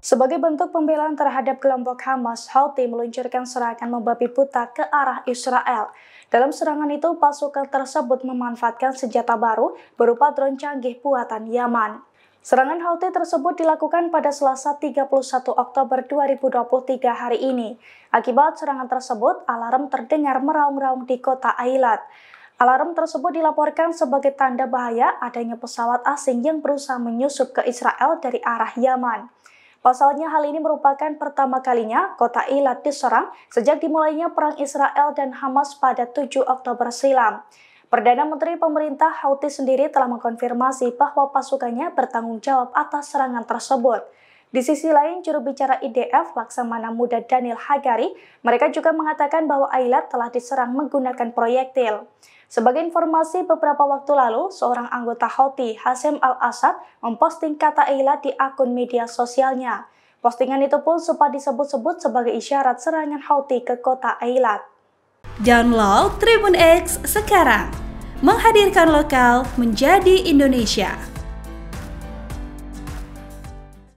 Sebagai bentuk pembelaan terhadap kelompok Hamas, Houthi meluncurkan serangan membabi buta ke arah Israel. Dalam serangan itu, pasukan tersebut memanfaatkan senjata baru berupa drone canggih buatan Yaman. Serangan Houthi tersebut dilakukan pada Selasa 31 Oktober 2023 hari ini. Akibat serangan tersebut, alarm terdengar meraung-raung di kota Eilat. Alarm tersebut dilaporkan sebagai tanda bahaya adanya pesawat asing yang berusaha menyusup ke Israel dari arah Yaman. Pasalnya hal ini merupakan pertama kalinya kota Ilat diserang sejak dimulainya perang Israel dan Hamas pada 7 Oktober silam. Perdana Menteri pemerintah Houthi sendiri telah mengkonfirmasi bahwa pasukannya bertanggung jawab atas serangan tersebut. Di sisi lain, juru bicara IDF Laksamana Muda Daniel Hagari, mereka juga mengatakan bahwa Ailat telah diserang menggunakan proyektil. Sebagai informasi, beberapa waktu lalu, seorang anggota Houthi, Hasem Al-Assad, memposting kata Ailat di akun media sosialnya. Postingan itu pun sempat disebut-sebut sebagai isyarat serangan Houthi ke kota Eilat. Download Tribun X sekarang, menghadirkan lokal menjadi Indonesia.